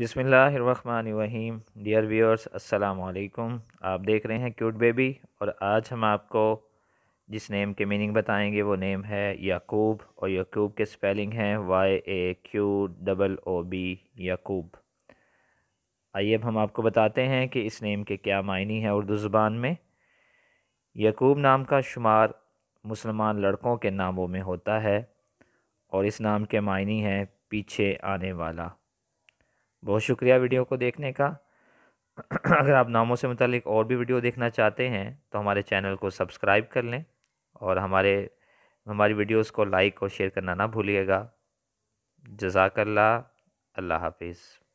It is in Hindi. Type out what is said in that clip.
बिसमीम डियर व्यूअर्स अस्सलाम वालेकुम आप देख रहे हैं क्यूट बेबी और आज हम आपको जिस नेम के मीनिंग बताएंगे वो नेम है याकूब और याकूब के स्पेलिंग हैं Y A Q double O B Yaqoob आइए अब हम आपको बताते हैं कि इस नेम के क्या मायनी हैं उर्दू ज़ुबान में याकूब नाम का शुमार मुसलमान लड़कों के नामों में होता है और इस नाम के मायनी है पीछे आने वाला बहुत शुक्रिया वीडियो को देखने का अगर आप नामों से मतलब और भी वीडियो देखना चाहते हैं तो हमारे चैनल को सब्सक्राइब कर लें और हमारे हमारी वीडियोस को लाइक और शेयर करना ना भूलिएगा जजाकल्ला अल्लाह हाफिज़